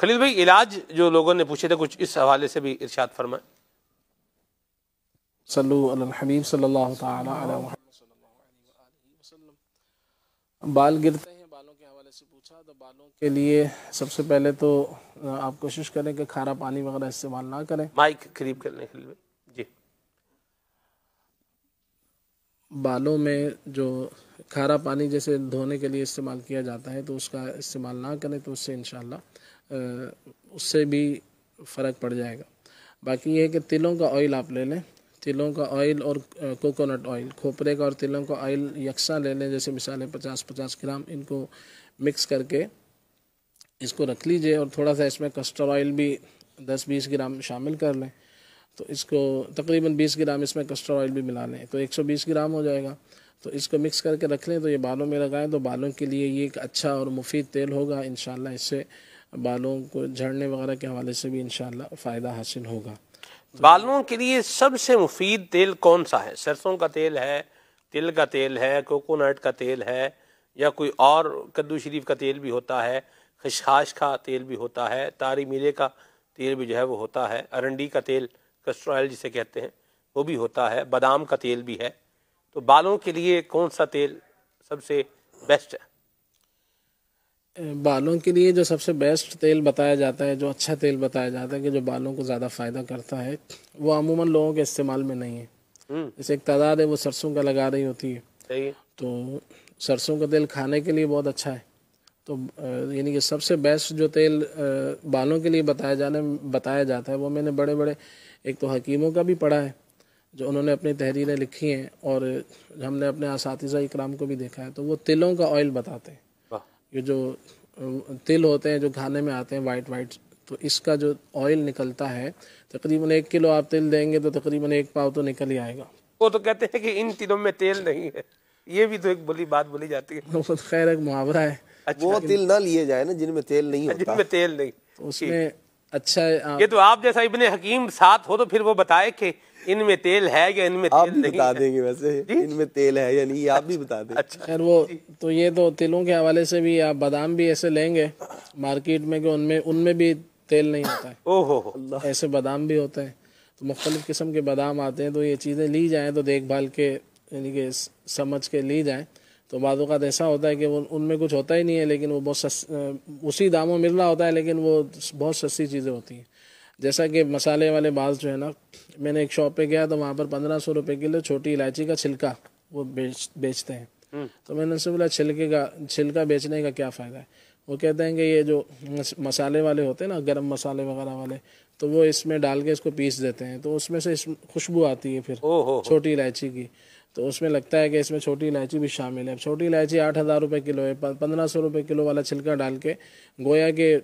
خلیل بھائی علاج جو لوگوں نے پوچھے تھے کچھ اس حوالے سے بھی ارشاد فرمائے صلو علی الحبیب صلی اللہ تعالی علی محمد صلی اللہ علیہ وسلم بال گرتے ہیں بالوں کے حوالے سے پوچھا تو بالوں کے لیے سب سے پہلے تو آپ کوشش کریں کہ کھارا پانی وغیرہ استعمال نہ کریں مائک قریب کر لیں خلیل بھائی جی بالوں میں جو کھارا پانی جیسے دھونے کے لیے استعمال کیا جاتا ہے تو اس کا استعمال نہ کریں تو اس سے انشاءاللہ اس سے بھی فرق پڑ جائے گا باقی یہ ہے کہ تلوں کا آئل آپ لے لیں تلوں کا آئل اور کوکونٹ آئل کھوپرے کا اور تلوں کا آئل یکساں لے لیں جیسے مثالیں پچاس پچاس گرام ان کو مکس کر کے اس کو رکھ لیجئے اور تھوڑا سا اس میں کسٹر آئل بھی دس بیس گرام شامل کر لیں تو اس کو تقریباً بیس گرام اس میں کسٹر آئل بھی ملا لیں تو ایک سو بیس گرام ہو جائے گا تو اس کو مکس کر کے رکھ لیں تو یہ بالوں میں لگائیں تو بالوں کے لیے یہ ایک اچھا اور مفید تیل ہوگا انشاءاللہ اس سے بالوں کو جھڑنے وغیرہ کے حوالے سے بھی انشاءاللہ فائدہ حاصل ہوگا بالوں کے لیے سب سے مفید تیل کون سا ہے سرسوں کا تیل ہے تل کا تیل ہے کوکونٹ کا تیل ہے یا کوئی اور کدو شریف کا تیل بھی ہوتا ہے خشخاش کا تیل بھی ہوتا ہے تاری میلے کا تیل بھی جو ہے وہ ہوتا ہے ارنڈی کا تیل کسٹر آئل جسے کہتے ہیں وہ بھی ہوتا ہے بادام کا تیل بھی ہے تو بالوں کے لیے کون سا تیل سب سے بیسٹ ہے بالوں کے لیے جو سب سے بیسٹ تیل بتایا جاتا ہے جو اچھا تیل بتایا جاتا ہے کہ جو بالوں کو زیادہ فائدہ کرتا ہے وہ عموماً لوگوں کے استعمال میں نہیں ہے جیسے ایک تعداد ہے وہ سرسوں کا لگا رہی ہوتی ہے تو سرسوں کا تیل کھانے کے لیے بہت اچھا ہے تو یعنی کہ سب سے بیسٹ جو تیل بالوں کے لیے بتایا جانے بتایا جاتا ہے وہ میں نے بڑے بڑے ایک تو حکیموں کا بھی پڑھا ہے جو انہوں نے اپنی تحریریں لکھی ہیں اور ہم نے اپنے اساتذہ اکرام کو بھی دیکھا ہے تو وہ تلوں کا آئل بتاتے ہیں یہ جو تل ہوتے ہیں جو کھانے میں آتے ہیں وائٹ وائٹ تو اس کا جو آئل نکلتا ہے تقریباً ایک کلو آپ تل دیں گے تو تقریباً ایک پاؤ تو نکل ہی آئے گا وہ تو کہتے ہیں کہ ان تلوں میں تیل نہیں ہے یہ بھی تو ایک بلی بات بولی جاتی ہے خیر ایک محاورہ ہے اچھا۔ وہ تل نہ لیے جائے نا جن میں تیل نہیں ہوتا جن میں تیل نہیں اس میں اچھا ہے یہ تو آپ جیسا ابن حکیم ساتھ ہو تو پھر وہ بتائے کہ ان میں تیل ہے یا ان میں آپ بھی بتا دیں اچھا۔ وہ تو یہ تو تیلوں کے حوالے سے بھی آپ بادام بھی ایسے لیں گے مارکیٹ میں کہ ان میں ان میں بھی تیل نہیں ہوتا او ہو ایسے بادام بھی ہوتے ہیں تو مختلف قسم کے بادام آتے ہیں تو یہ چیزیں لی جائیں تو دیکھ بھال کے یعنی کہ سمجھ کے لی جائیں تو بعض اوقات ایسا ہوتا ہے کہ وہ ان میں کچھ ہوتا ہی نہیں ہے لیکن وہ بہت سس اسی داموں مل رہا ہوتا ہے لیکن وہ بہت سستی چیزیں ہوتی ہیں جیسا کہ مسالے والے بعض جو ہے نا میں نے ایک شاپ پہ گیا تو وہاں پر پندرہ سو روپے کلو چھوٹی الائچی کا چھلکا وہ بیچ بیچتے ہیں تو میں نے ان سے بولا چھلکے کا چھلکا بیچنے کا کیا فائدہ ہے وہ کہتے ہیں کہ یہ جو مسالے والے ہوتے ہیں نا گرم مسالے وغیرہ والے تو وہ اس میں ڈال کے اس کو پیس دیتے ہیں تو اس میں سے خوشبو آتی ہے پھر چھوٹی الائچی کی تو اس میں لگتا ہے کہ اس میں چھوٹی الائچی بھی شامل ہے چھوٹی الائچی آٹھ ہزار روپے کلو ہے پندرہ سو روپے کلو والا چھلکا ڈال کے گویا کہ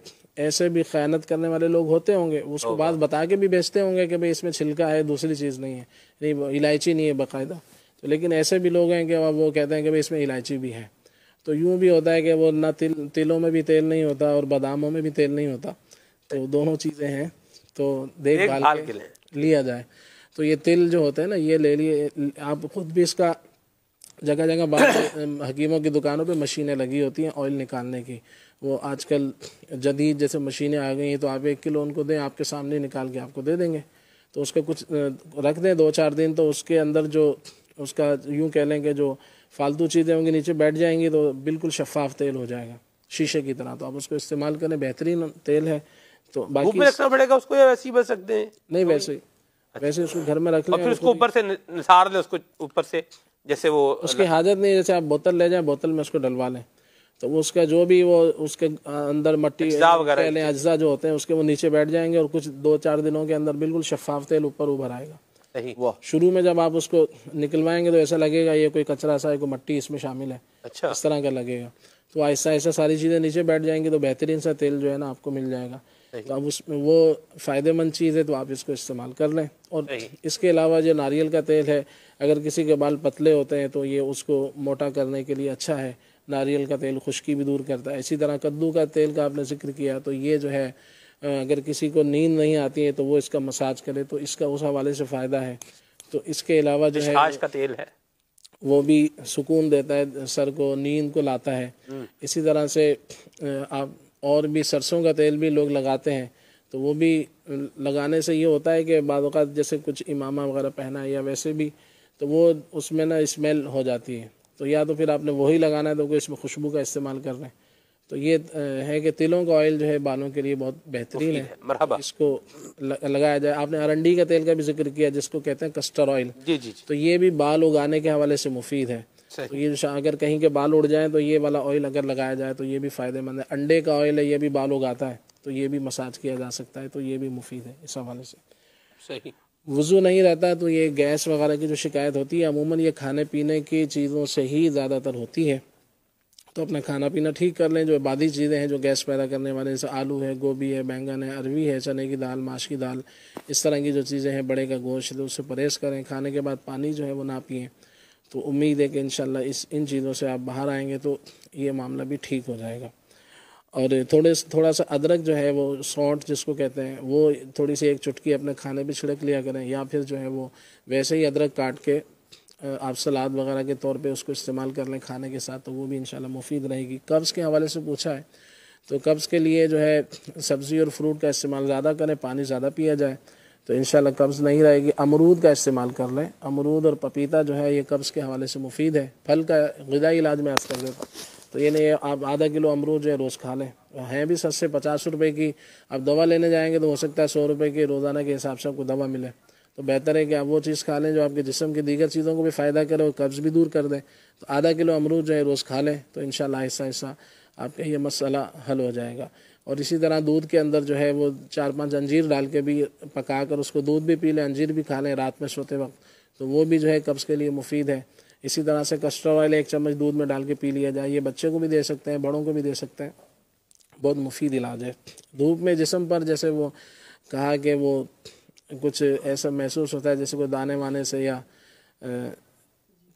ایسے بھی خیانت کرنے والے لوگ ہوتے ہوں گے اس کو بات بتا کے بھی بیچتے ہوں گے کہ بھائی اس میں چھلکا ہے دوسری چیز نہیں ہے نہیں الائچی نہیں ہے باقاعدہ تو لیکن ایسے بھی لوگ ہیں کہ وہ کہتے ہیں کہ بھائی اس میں الائچی بھی ہے تو یوں بھی ہوتا ہے کہ وہ نہ تل تلوں میں بھی تیل نہیں ہوتا اور باداموں میں بھی تیل نہیں ہوتا تو دونوں چیزیں ہیں تو دیکھ بھال کے لیا جائے تو یہ تل جو ہوتا ہے نا یہ لے لیے آپ خود بھی اس کا جگہ جگہ حکیموں کی دکانوں پہ مشینیں لگی ہوتی ہیں آئل نکالنے کی وہ آج کل جدید جیسے مشینیں آ گئی ہیں تو آپ ایک کلو ان کو دیں آپ کے سامنے نکال کے آپ کو دے دیں گے تو اس کا کچھ رکھ دیں دو چار دن تو اس کے اندر جو اس کا یوں کہہ لیں کہ جو فالتو چیزیں ہوں گی نیچے بیٹھ جائیں گی تو بالکل شفاف تیل ہو جائے گا شیشے کی طرح تو آپ اس کو استعمال کریں بہترین تیل ہے تو باقی رکھنا پڑے گا اس کو یا ویسے ہی بچ سکتے ہیں نہیں ویسے ہی اچھا۔ ویسے اس کو گھر میں رکھ لیں پھر اس کو اوپر سے نثار لیں اس کو اوپر سے جیسے وہ اس کی حاجت نہیں جیسے آپ بوتل لے جائیں بوتل میں اس کو ڈلوا لیں تو اس کا جو بھی وہ اس کے اندر مٹی مٹیل اجزا جو ہوتے ہیں اس کے وہ نیچے بیٹھ جائیں گے اور کچھ دو چار دنوں کے اندر بالکل شفاف تیل اوپر آئے گا شروع میں جب آپ اس کو نکلوائیں گے تو ایسا لگے گا یہ کوئی کچرا سا ہے کوئی مٹی اس میں شامل ہے اچھا۔ اس طرح کا لگے گا تو ایسا ایسا ساری چیزیں نیچے بیٹھ جائیں گی تو بہترین سا تیل جو ہے نا آپ کو مل جائے گا تو اب اس میں وہ فائدے مند چیز ہے تو آپ اس کو استعمال کر لیں اور اس کے علاوہ جو ناریل کا تیل ہے اگر کسی کے بال پتلے ہوتے ہیں تو یہ اس کو موٹا کرنے کے لیے اچھا ہے ناریل کا تیل خشکی بھی دور کرتا ہے اسی طرح کدو کا تیل کا آپ نے ذکر کیا تو یہ جو ہے اگر کسی کو نیند نہیں آتی ہے تو وہ اس کا مساج کرے تو اس کا اس حوالے سے فائدہ ہے تو اس کے علاوہ جو ہے کا تیل ہے وہ بھی سکون دیتا ہے سر کو نیند کو لاتا ہے اسی طرح سے آپ اور بھی سرسوں کا تیل بھی لوگ لگاتے ہیں تو وہ بھی لگانے سے یہ ہوتا ہے کہ بعض اوقات جیسے کچھ امامہ وغیرہ پہنا ہے یا ویسے بھی تو وہ اس میں نا اسمیل ہو جاتی ہے تو یا تو پھر آپ نے وہی لگانا ہے تو اس میں خوشبو کا استعمال کر رہے ہیں تو یہ ہے کہ تیلوں کا آئل جو ہے بالوں کے لیے بہت بہترین ہے مرحبا اس کو لگایا جائے آپ نے ارنڈی کا تیل کا بھی ذکر کیا جس کو کہتے ہیں کسٹر آئل جی،, جی جی تو یہ بھی بال اگانے کے حوالے سے مفید ہے اگر کہیں کے بال اڑ جائیں تو یہ والا آئل اگر لگایا جائے تو یہ بھی فائدہ مند ہے انڈے کا آئل ہے یہ بھی بال اگاتا ہے تو یہ بھی مساج کیا جا سکتا ہے تو یہ بھی مفید ہے اس حوالے سے صحیح وضو نہیں رہتا تو یہ گیس وغیرہ کی جو شکایت ہوتی ہے عموماً یہ کھانے پینے کی چیزوں سے ہی زیادہ تر ہوتی ہے تو اپنا کھانا پینا ٹھیک کر لیں جو عبادی چیزیں ہیں جو گیس پیدا کرنے والے جیسے آلو ہے گوبھی ہے بینگن ہے اروی ہے چنے کی دال ماش کی دال اس طرح کی جو چیزیں ہیں بڑے کا گوشت اسے پریس کریں کھانے کے بعد پانی جو ہے وہ نہ پئیں تو امید ہے کہ انشاءاللہ اس ان چیزوں سے آپ باہر آئیں گے تو یہ معاملہ بھی ٹھیک ہو جائے گا اور تھوڑے تھوڑا سا ادرک جو ہے وہ سونٹ جس کو کہتے ہیں وہ تھوڑی سی ایک چٹکی اپنے کھانے بھی چھڑک لیا کریں یا پھر جو ہے وہ ویسے ہی ادرک کاٹ کے آپ سلاد وغیرہ کے طور پہ اس کو استعمال کر لیں کھانے کے ساتھ تو وہ بھی انشاءاللہ مفید رہے گی قبض کے حوالے سے پوچھا ہے تو قبض کے لیے جو ہے سبزی اور فروٹ کا استعمال زیادہ کریں پانی زیادہ پیا جائے تو انشاءاللہ قبض نہیں رہے گی امرود کا استعمال کر لیں امرود اور پپیتا جو ہے یہ قبض کے حوالے سے مفید ہے پھل کا غذائی علاج میں آپ کر دیتا ہوں تو یہ نہیں آپ آدھا کلو امرود جو ہے روز کھا لیں ہیں بھی سس سے پچاس روپے کی آپ دوا لینے جائیں گے تو ہو سکتا ہے سو روپے کی روزانہ کے حساب سے آپ کو دوا ملے تو بہتر ہے کہ آپ وہ چیز کھا لیں جو آپ کے جسم کی دیگر چیزوں کو بھی فائدہ کرے اور قبض بھی دور کر دیں تو آدھا کلو امرود جو ہے روز کھا لیں تو انشاءاللہ شاء اللہ آہستہ آہستہ آپ کا یہ مسئلہ حل ہو جائے گا اور اسی طرح دودھ کے اندر جو ہے وہ چار پانچ انجیر ڈال کے بھی پکا کر اس کو دودھ بھی پی لیں انجیر بھی کھا لیں رات میں سوتے وقت تو وہ بھی جو ہے قبض کے لیے مفید ہے اسی طرح سے کسٹر آئل ایک چمچ دودھ میں ڈال کے پی لیا جائے یہ بچے کو بھی دے سکتے ہیں بڑوں کو بھی دے سکتے ہیں بہت مفید علاج ہے دھوپ میں جسم پر جیسے وہ کہا کہ وہ کچھ ایسا محسوس ہوتا ہے جیسے کوئی دانے وانے سے یا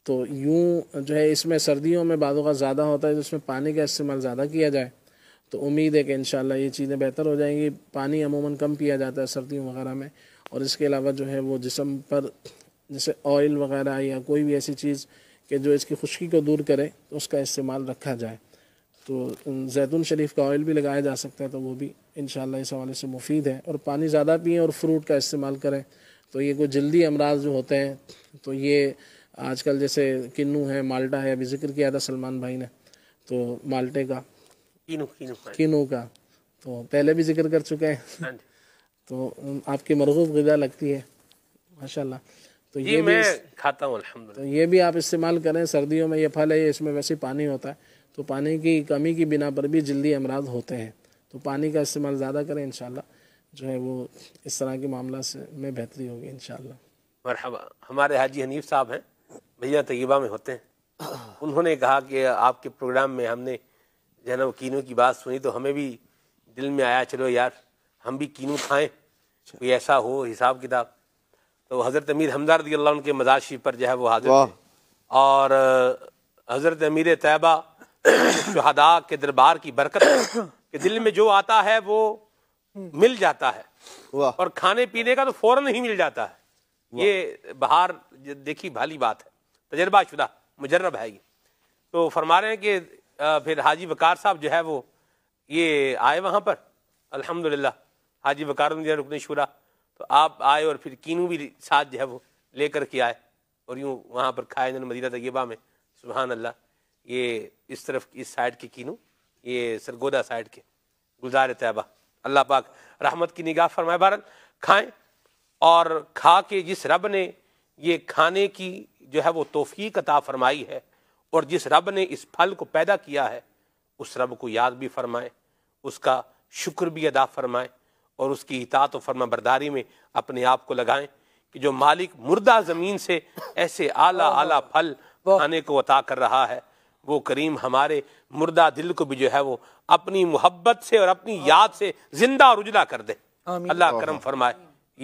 تو یوں جو ہے اس میں سردیوں میں کا زیادہ ہوتا ہے اس میں پانی کا استعمال زیادہ کیا جائے تو امید ہے کہ انشاءاللہ یہ چیزیں بہتر ہو جائیں گی پانی عموماً کم پیا جاتا ہے سردیوں وغیرہ میں اور اس کے علاوہ جو ہے وہ جسم پر جیسے آئل وغیرہ یا کوئی بھی ایسی چیز کہ جو اس کی خشکی کو دور کرے تو اس کا استعمال رکھا جائے تو زیتون شریف کا آئل بھی لگایا جا سکتا ہے تو وہ بھی انشاءاللہ اس حوالے سے مفید ہے اور پانی زیادہ پئیں اور فروٹ کا استعمال کریں تو یہ کوئی جلدی امراض جو ہوتے ہیں تو یہ آج کل جیسے کنو ہے مالٹا ہے ابھی ذکر کیا تھا سلمان بھائی نے تو مالٹے کا کینو کا تو پہلے بھی ذکر کر چکے ہیں ہاں جی۔ تو آپ کی مرغوب غذا لگتی ہے ماشاءاللہ اللہ تو جی یہ میں کھاتا ہوں الحمد تو یہ بھی آپ استعمال کریں سردیوں میں یہ پھل ہے اس میں ویسے پانی ہوتا ہے تو پانی کی کمی کی بنا پر بھی جلدی امراض ہوتے ہیں تو پانی کا استعمال زیادہ کریں انشاءاللہ جو ہے وہ اس طرح کے معاملہ سے میں بہتری ہوگی انشاءاللہ مرحبا ہمارے حاجی حنیف صاحب ہیں بھیا طیبہ میں ہوتے ہیں انہوں نے کہا کہ آپ کے پروگرام میں ہم نے جناب کینو کی بات سنی تو ہمیں بھی دل میں آیا چلو یار ہم بھی کینو کھائیں کوئی ایسا ہو حساب کتاب تو حضرت امیر حمزہ رضی اللہ عنہ کے شریف پر جو ہے وہ حاضر اور حضرت امیر طیبہ شہداء کے دربار کی برکت کہ دل میں جو آتا ہے وہ مل جاتا ہے اور کھانے پینے کا تو فوراں نہیں مل جاتا ہے یہ بہار دیکھی بھالی بات ہے تجربہ شدہ مجرب ہے یہ تو فرما رہے ہیں کہ پھر حاجی بکار صاحب جو ہے وہ یہ آئے وہاں پر الحمدللہ حاجی بکار رکن شورہ تو آپ آئے اور پھر کینو بھی ساتھ جو ہے وہ لے کر کے آئے اور یوں وہاں پر کھائے مدینہ طیبہ میں سبحان اللہ یہ اس طرف اس سائڈ کے کینو یہ سرگودا سائڈ کے گلزار طیبہ اللہ پاک رحمت کی نگاہ فرمائے بھارت کھائیں اور کھا کے جس رب نے یہ کھانے کی جو ہے وہ توفیق عطا فرمائی ہے اور جس رب نے اس پھل کو پیدا کیا ہے اس رب کو یاد بھی فرمائیں اس کا شکر بھی ادا فرمائیں اور اس کی اطاعت و فرما برداری میں اپنے آپ کو لگائیں کہ جو مالک مردہ زمین سے ایسے اعلیٰ کو عطا کر رہا ہے وہ کریم ہمارے مردہ دل کو بھی جو ہے وہ اپنی محبت سے اور اپنی یاد سے زندہ اور اجلا کر دے اللہ کرم فرمائے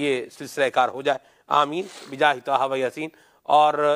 یہ سلسلہ کار ہو جائے آمین بجاہ بجا و یسین اور